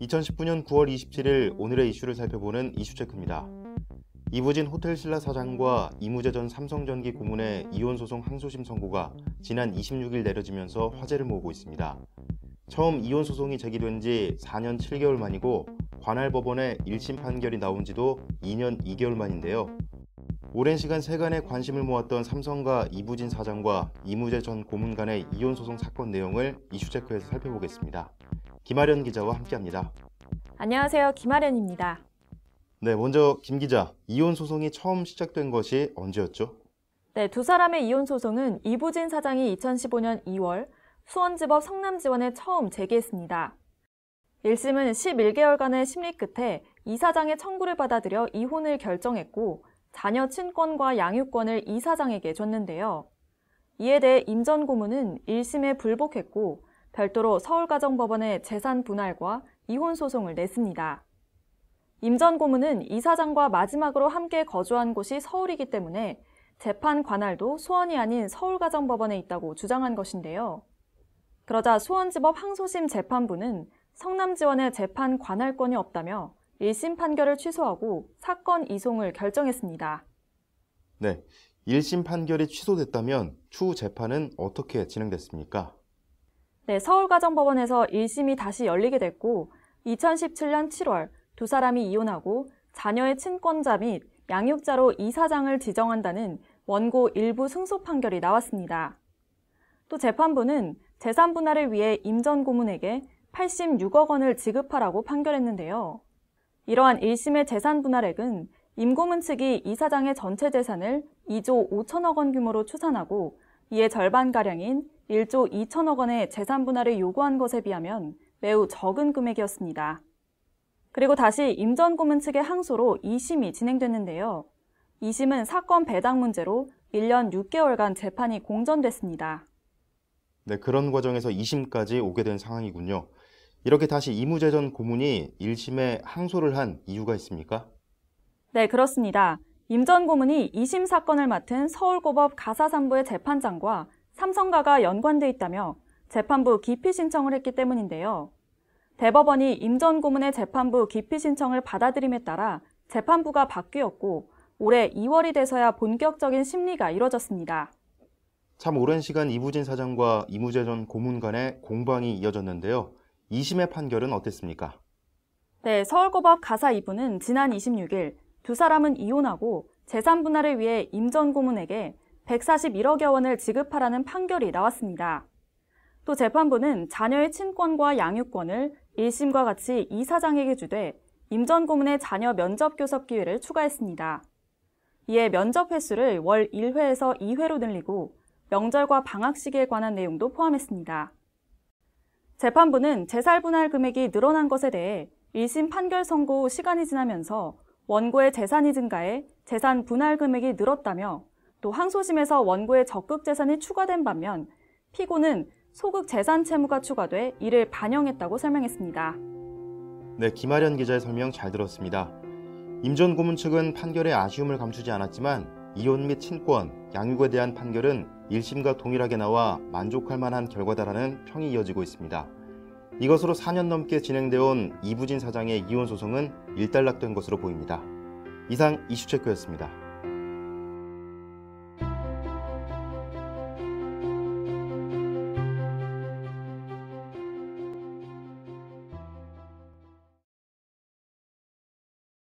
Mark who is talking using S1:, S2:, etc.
S1: 2019년 9월 27일 오늘의 이슈를 살펴보는 이슈체크입니다. 이부진 호텔신라 사장과 이무재 전 삼성전기 고문의 이혼소송 항소심 선고가 지난 26일 내려지면서 화제를 모으고 있습니다. 처음 이혼소송이 제기된 지 4년 7개월 만이고 관할 법원의 1심 판결이 나온 지도 2년 2개월 만인데요. 오랜 시간 세간의 관심을 모았던 삼성과 이부진 사장과 이무재 전 고문 간의 이혼소송 사건 내용을 이슈체크에서 살펴보겠습니다. 김아련 기자와 함께합니다.
S2: 안녕하세요. 김아련입니다.
S1: 네, 먼저 김 기자, 이혼 소송이 처음 시작된 것이 언제였죠?
S2: 네, 두 사람의 이혼 소송은 이부진 사장이 2015년 2월 수원지법 성남지원에 처음 제기했습니다. 1심은 11개월간의 심리 끝에 이 사장의 청구를 받아들여 이혼을 결정했고 자녀 친권과 양육권을 이 사장에게 줬는데요. 이에 대해 임전 고문은 1심에 불복했고 별도로 서울가정법원에 재산 분할과 이혼 소송을 냈습니다. 임전 고문은 이사장과 마지막으로 함께 거주한 곳이 서울이기 때문에 재판 관할도 수원이 아닌 서울가정법원에 있다고 주장한 것인데요. 그러자 수원지법 항소심 재판부는 성남지원의 재판 관할권이 없다며 1심 판결을 취소하고 사건 이송을 결정했습니다.
S1: 네, 1심 판결이 취소됐다면 추후 재판은 어떻게 진행됐습니까?
S2: 네, 서울가정법원에서 1심이 다시 열리게 됐고 2017년 7월 두 사람이 이혼하고 자녀의 친권자 및 양육자로 이사장을 지정한다는 원고 일부 승소 판결이 나왔습니다. 또 재판부는 재산 분할을 위해 임전 고문에게 86억 원을 지급하라고 판결했는데요. 이러한 1심의 재산 분할액은 임고문 측이 이사장의 전체 재산을 2조 5천억 원 규모로 추산하고 이에 절반가량인 1조 2천억 원의 재산 분할을 요구한 것에 비하면 매우 적은 금액이었습니다. 그리고 다시 임전 고문 측의 항소로 2심이 진행됐는데요. 2심은 사건 배당 문제로 1년 6개월간 재판이 공전됐습니다.
S1: 네, 그런 과정에서 2심까지 오게 된 상황이군요. 이렇게 다시 이무재 전 고문이 1심에 항소를 한 이유가 있습니까?
S2: 네, 그렇습니다. 임전 고문이 2심 사건을 맡은 서울고법 가사산부의 재판장과 삼성가가 연관돼 있다며 재판부 기피 신청을 했기 때문인데요. 대법원이 임전 고문의 재판부 기피 신청을 받아들임에 따라 재판부가 바뀌었고 올해 2월이 돼서야 본격적인 심리가 이뤄졌습니다.
S1: 참 오랜 시간 이부진 사장과 이무재 전 고문 간의 공방이 이어졌는데요. 2심의 판결은 어땠습니까?
S2: 네, 서울고법 가사 2부는 지난 26일 두 사람은 이혼하고 재산 분할을 위해 임 전 고문에게 141억여 원을 지급하라는 판결이 나왔습니다. 또 재판부는 자녀의 친권과 양육권을 1심과 같이 이 사장에게 주되 임전 고문의 자녀 면접 교섭 기회를 추가했습니다. 이에 면접 횟수를 월 1회에서 2회로 늘리고 명절과 방학 시기에 관한 내용도 포함했습니다. 재판부는 재살 분할 금액이 늘어난 것에 대해 1심 판결 선고 후 시간이 지나면서 원고의 재산이 증가해 재산 분할 금액이 늘었다며 또 항소심에서 원고의 적극 재산이 추가된 반면 피고는 소극 재산 채무가 추가돼 이를 반영했다고 설명했습니다.
S1: 네, 김아련 기자의 설명 잘 들었습니다. 임전 고문 측은 판결에 아쉬움을 감추지 않았지만 이혼 및 친권, 양육에 대한 판결은 1심과 동일하게 나와 만족할 만한 결과다라는 평이 이어지고 있습니다. 이것으로 4년 넘게 진행되어 온 이부진 사장의 이혼 소송은 일단락된 것으로 보입니다. 이상 이슈체크였습니다.